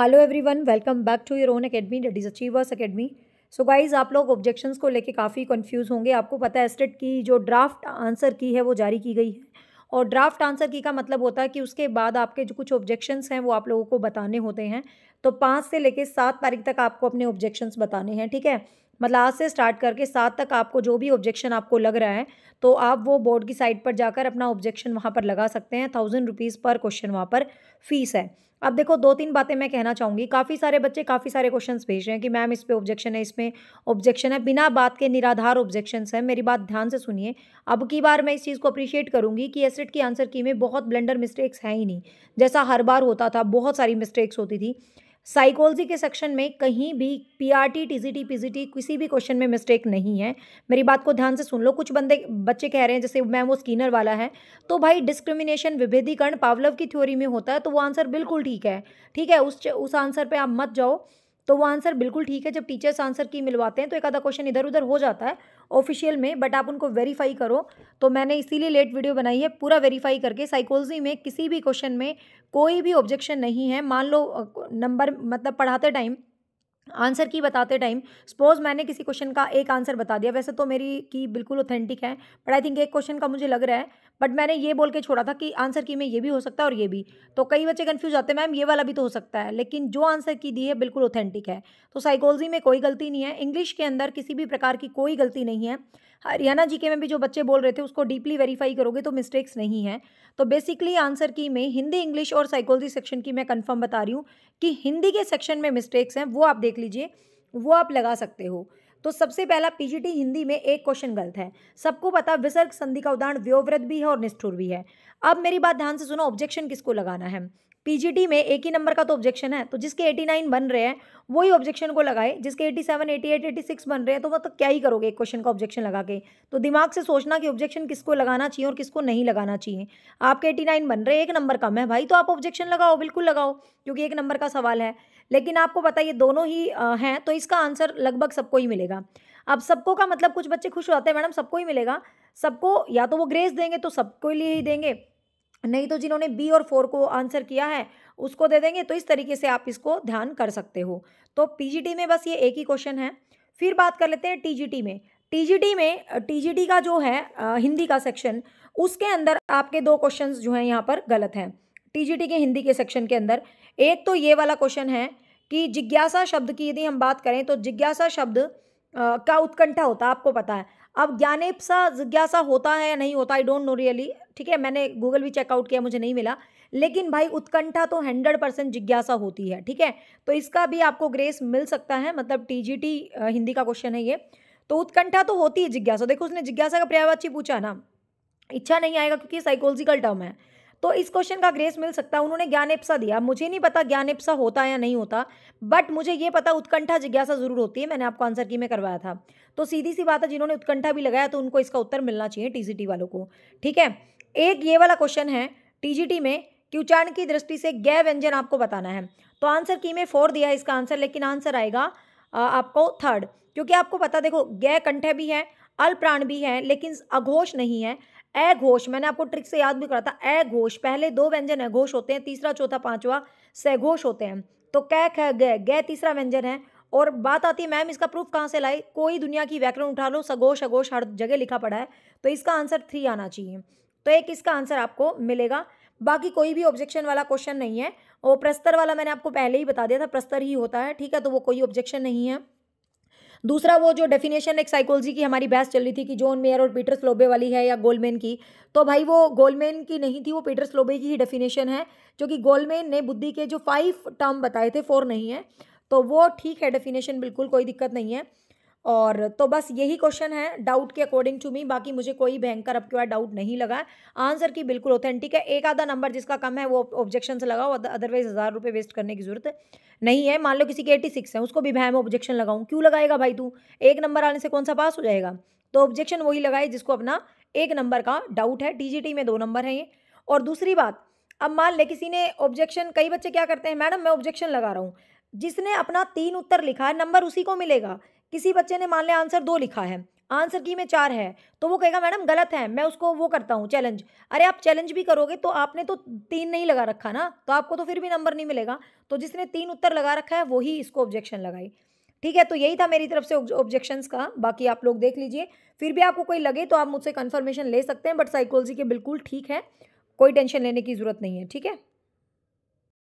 hello everyone welcome back to your own academy that is achievers academy so guys आप लोग objections को लेके काफ़ी कंफ्यूज होंगे आपको पता है एस्टेट की जो ड्राफ्ट आंसर की है वो जारी की गई है और ड्राफ्ट आंसर की का मतलब होता है कि उसके बाद आपके जो कुछ ऑब्जेक्शंस हैं वो आप लोगों को बताने होते हैं तो पाँच से लेकर सात तारीख तक आपको अपने ऑब्जेक्शंस बताने हैं ठीक है मतलब आज से स्टार्ट करके सात तक आपको जो भी ऑब्जेक्शन आपको लग रहा है तो आप वो बोर्ड की साइट पर जाकर अपना ऑब्जेक्शन वहाँ पर लगा सकते हैं थाउजेंड रुपीज़ पर क्वेश्चन वहाँ पर फीस है अब देखो दो तीन बातें मैं कहना चाहूँगी काफ़ी सारे बच्चे काफ़ी सारे क्वेश्चंस भेज रहे हैं कि मैम इस पर ऑब्जेक्शन है इसमें ऑब्जेक्शन है बिना बात के निराधार ऑब्जेक्शंस हैं मेरी बात ध्यान से सुनिए अब की बार मैं इस चीज़ को अप्रिशिएट करूँगी कि एसिड की आंसर की में बहुत ब्लेंडर मिस्टेक्स हैं ही नहीं जैसा हर बार होता था बहुत सारी मिस्टेक्स होती थी साइकोलॉजी के सेक्शन में कहीं भी P R T T T G P G T किसी भी क्वेश्चन में मिस्टेक नहीं है मेरी बात को ध्यान से सुन लो कुछ बंदे बच्चे कह रहे हैं जैसे मैम वो स्कीनर वाला है तो भाई डिस्क्रिमिनेशन विभेदीकरण पावलव की थ्योरी में होता है तो वो आंसर बिल्कुल ठीक है ठीक है उस उस आंसर पर आप मत जाओ तो वो आंसर बिल्कुल ठीक है जब टीचर्स आंसर की मिलवाते हैं तो एक आधा क्वेश्चन इधर उधर हो जाता है ऑफिशियल में बट आप उनको वेरीफाई करो तो मैंने इसीलिए लेट वीडियो बनाई है पूरा वेरीफाई करके साइकोलॉजी में किसी भी क्वेश्चन में कोई भी ऑब्जेक्शन नहीं है मान लो नंबर मतलब पढ़ाते टाइम आंसर की बताते टाइम सपोज मैंने किसी क्वेश्चन का एक आंसर बता दिया वैसे तो मेरी की बिल्कुल ऑथेंटिक है बट आई थिंक एक क्वेश्चन का मुझे लग रहा है बट मैंने ये बोल के छोड़ा था कि आंसर की में ये भी हो सकता है और ये भी तो कई बच्चे कन्फ्यूज आते हैं मैम ये वाला भी तो हो सकता है लेकिन जो आंसर की दी है बिल्कुल ऑथेंटिक है तो साइकोलॉजी में कोई गलती नहीं है इंग्लिश के अंदर किसी भी प्रकार की कोई गलती नहीं है हरियाणा जीके में भी जो बच्चे बोल रहे थे उसको डीपली वेरीफाई करोगे तो मिस्टेक्स नहीं है तो बेसिकली आंसर की मैं हिंदी इंग्लिश और साइकोलॉजी सेक्शन की मैं कन्फर्म बता रही हूँ कि हिंदी के सेक्शन में मिस्टेक्स हैं वो आप देख लीजिए वो आप लगा सकते हो तो सबसे पहला पीजीटी हिंदी में एक क्वेश्चन गलत है सबको पता विसर्ग संधि का उदाहरण व्योव्रत भी है और निष्ठुर भी है अब मेरी बात ध्यान से सुनो ऑब्जेक्शन किसको लगाना है पीजीटी में एक ही नंबर का तो ऑब्जेक्शन है तो जिसके 89 बन रहे हैं वही ऑब्जेक्शन को लगाए जिसके 87, 88, 86 बन रहे हैं तो मतलब क्या ही करोगे एक क्वेश्चन का ऑब्जेक्शन लगा के तो दिमाग से सोचना कि ऑब्जेक्शन किसको लगाना चाहिए और किसको नहीं लगाना चाहिए आपके 89 बन रहे एक नंबर कम है भाई तो आप ऑब्जेक्शन लगाओ बिल्कुल लगाओ क्योंकि एक नंबर का सवाल है लेकिन आपको बताइए दोनों ही हैं तो इसका आंसर लगभग सबको ही मिलेगा अब सबको का मतलब कुछ बच्चे खुश होते हैं मैडम सबको ही मिलेगा सबको या तो वो ग्रेस देंगे तो सबको लिए ही देंगे नहीं तो जिन्होंने बी और फोर को आंसर किया है उसको दे देंगे तो इस तरीके से आप इसको ध्यान कर सकते हो तो पीजीटी में बस ये एक ही क्वेश्चन है फिर बात कर लेते हैं टीजीटी में टीजीटी में टीजीटी का जो है हिंदी का सेक्शन उसके अंदर आपके दो क्वेश्चंस जो हैं यहाँ पर गलत हैं टीजीटी के हिंदी के सेक्शन के अंदर एक तो ये वाला क्वेश्चन है कि जिज्ञासा शब्द की यदि हम बात करें तो जिज्ञासा शब्द का उत्कंठा होता है आपको पता है अब ज्ञानेपसा जिज्ञासा होता है या नहीं होता आई डोंट नो रियली ठीक है मैंने गूगल भी चेकआउट किया मुझे नहीं मिला लेकिन भाई उत्कंठा तो हंड्रेड परसेंट जिज्ञासा होती है ठीक है तो इसका भी आपको ग्रेस मिल सकता है मतलब टीजीटी हिंदी का क्वेश्चन है ये तो उत्कंठा तो होती है जिज्ञासा देखो उसने जिज्ञासा का पर्यायवाची पूछा ना इच्छा नहीं आएगा क्योंकि साइकोलॉजिकल टर्म है तो इस क्वेश्चन का ग्रेस मिल सकता है उन्होंने एप्सा दिया मुझे नहीं पता ज्ञान एप्सा होता या नहीं होता बट मुझे ये पता उत्कंठा जिज्ञासा जरूर होती है मैंने आपको आंसर की में करवाया था तो सीधी सी बात है जिन्होंने उत्कंठा भी लगाया तो उनको इसका उत्तर मिलना चाहिए टीजीटी वालों को ठीक है एक ये वाला क्वेश्चन है टीजीटी में कि उच्चारण की दृष्टि से गै व्यंजन आपको बताना है तो आंसर की में फोर दिया है इसका आंसर लेकिन आंसर आएगा आपको थर्ड क्योंकि आपको पता देखो गै कंठ भी है अल प्राण भी है लेकिन अघोष नहीं है घोष मैंने आपको ट्रिक से याद भी करा था घोष पहले दो व्यंजन है घोष होते हैं तीसरा चौथा पांचवा सघोष होते हैं तो कै ख गै गै तीसरा व्यंजन है और बात आती है मैम इसका प्रूफ कहाँ से लाई कोई दुनिया की व्याकरण उठा लो सगोश अगोश हर जगह लिखा पड़ा है तो इसका आंसर थ्री आना चाहिए तो एक इसका आंसर आपको मिलेगा बाकी कोई भी ऑब्जेक्शन वाला क्वेश्चन नहीं है और प्रस्तर वाला मैंने आपको पहले ही बता दिया था प्रस्तर ही होता है ठीक है तो वो कोई ऑब्जेक्शन नहीं है दूसरा वो जो डेफिनेशन एक साइकोलॉजी की हमारी बहस चल रही थी कि जोन मेयर और पीटर स्लोबे वाली है या गोलमेन की तो भाई वो गोलमेन की नहीं थी वो पीटर स्लोबे की ही डेफिनेशन है जो कि गोलमेन ने बुद्धि के जो फाइव टर्म बताए थे फोर नहीं है तो वो ठीक है डेफिनेशन बिल्कुल कोई दिक्कत नहीं है और तो बस यही क्वेश्चन है डाउट के अकॉर्डिंग टू मी बाकी मुझे कोई भयंकर अब क्यों डाउट नहीं लगा आंसर की बिल्कुल ऑथेंटिक है एक आधा नंबर जिसका कम है वो ऑब्जेक्शन से लगाओ अदरवाइज हज़ार रुपये वेस्ट करने की जरूरत नहीं है मान लो किसी की एटी सिक्स है उसको भी भय में ऑब्जेक्शन लगाऊँ क्यों लगाएगा भाई तू एक नंबर आने से कौन सा पास हो जाएगा तो ऑब्जेक्शन वही लगाए जिसको अपना एक नंबर का डाउट है टी में दो नंबर है ये और दूसरी बात अब मान ले किसी ने ऑब्जेक्शन कई बच्चे क्या करते हैं मैडम मैं ऑब्जेक्शन लगा रहा हूँ जिसने अपना तीन उत्तर लिखा है नंबर उसी को मिलेगा किसी बच्चे ने मान लिया आंसर दो लिखा है आंसर की में चार है तो वो कहेगा मैडम गलत है मैं उसको वो करता हूँ चैलेंज अरे आप चैलेंज भी करोगे तो आपने तो तीन नहीं लगा रखा ना तो आपको तो फिर भी नंबर नहीं मिलेगा तो जिसने तीन उत्तर लगा रखा है वही इसको ऑब्जेक्शन लगाई ठीक है तो यही था मेरी तरफ से ऑब्जेक्शंस का बाकी आप लोग देख लीजिए फिर भी आपको कोई लगे तो आप मुझसे कन्फर्मेशन ले सकते हैं बट साइकोलॉजी के बिल्कुल ठीक है कोई टेंशन लेने की ज़रूरत नहीं है ठीक है